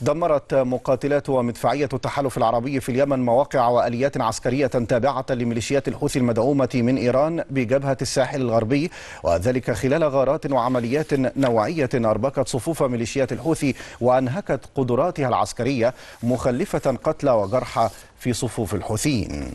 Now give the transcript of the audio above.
دمرت مقاتلات ومدفعية التحالف العربي في اليمن مواقع وأليات عسكرية تابعة لميليشيات الحوثي المدعومة من إيران بجبهة الساحل الغربي وذلك خلال غارات وعمليات نوعية أربكت صفوف ميليشيات الحوثي وأنهكت قدراتها العسكرية مخلفة قتلى وجرحى في صفوف الحوثيين